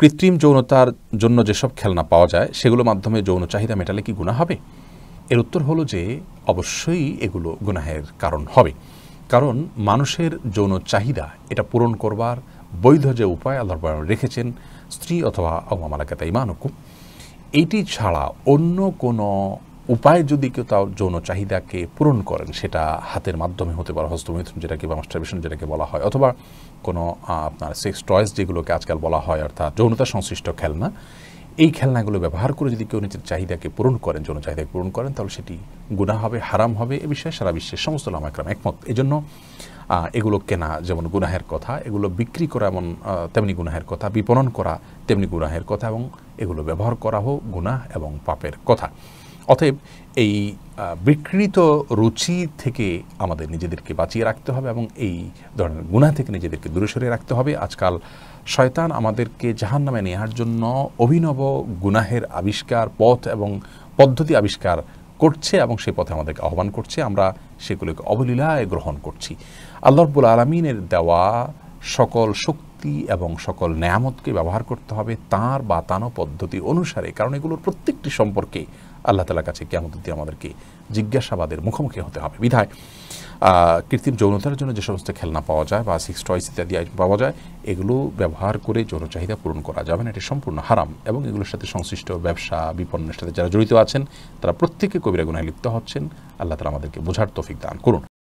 কৃত্রিম যৌনতার জন্য যেসব খেলনা পাওয়া যায় সেগুলো মাধ্যমে যৌন চাহিদা মেটালে কি গুণা হবে এর উত্তর হলো যে অবশ্যই এগুলো গুনাহের কারণ হবে কারণ মানুষের যৌন চাহিদা এটা পূরণ করবার বৈধ যে উপায় আল্লাহ রেখেছেন স্ত্রী অথবা অমামালাকাতা ইমানকু এটি ছাড়া অন্য কোনো উপায় যদি কেউ তার যৌন চাহিদাকে পূরণ করেন সেটা হাতের মাধ্যমে হতে পারে হস্তমিথুন যেটাকে বা মাস্টারবেশন যেটাকে বলা হয় অথবা কোনো আপনার সেক্স টয়েস যেগুলোকে আজকাল বলা হয় অর্থাৎ যৌনতা সংশ্লিষ্ট খেলনা এই খেলনাগুলো ব্যবহার করে যদি কেউ নিজের চাহিদাকে পূরণ করেন যৌন চাহিদাকে পূরণ করেন তাহলে সেটি গুণা হবে হারাম হবে এ বিষয়ে সারা বিশ্বের সমস্ত লামাক্রাম একমত এই জন্য এগুলো কেনা যেমন গুনাহের কথা এগুলো বিক্রি করা এমন তেমনি গুনাহের কথা বিপণন করা তেমনি গুনাহের কথা এবং এগুলো ব্যবহার করা হোক গুণাহ এবং পাপের কথা অতএব এই বিকৃত রুচি থেকে আমাদের নিজেদেরকে বাঁচিয়ে রাখতে হবে এবং এই ধরনের গুণা থেকে নিজেদেরকে দূরে সরিয়ে রাখতে হবে আজকাল শয়তান আমাদেরকে জাহান নামে নেওয়ার জন্য অভিনব গুনাহের আবিষ্কার পথ এবং পদ্ধতি আবিষ্কার করছে এবং সে পথে আমাদেরকে আহ্বান করছে আমরা সেগুলোকে অবলীলায় গ্রহণ করছি আল্লাহবুল আলমিনের দেওয়া সকল শক্তি শক্তি এবং সকল নেয়ামতকে ব্যবহার করতে হবে তার বাতানো পদ্ধতি অনুসারে কারণ এগুলোর প্রত্যেকটি সম্পর্কে আল্লাহ তালার কাছে দিয়ে আমাদেরকে জিজ্ঞাসাবাদের মুখোমুখি হতে হবে বিধায় কৃত্রিম যৌনতার জন্য যে সমস্ত খেলনা পাওয়া যায় বা সিক্স টয়েস ইত্যাদি পাওয়া যায় এগুলো ব্যবহার করে যৌন চাহিদা পূরণ করা যাবে না এটি সম্পূর্ণ হারাম এবং এগুলোর সাথে সংশ্লিষ্ট ব্যবসা বিপন্নের সাথে যারা জড়িত আছেন তারা প্রত্যেকে কবিরা গুনায় লিপ্ত হচ্ছেন আল্লাহ তালা আমাদেরকে বোঝার তফিক দান করুন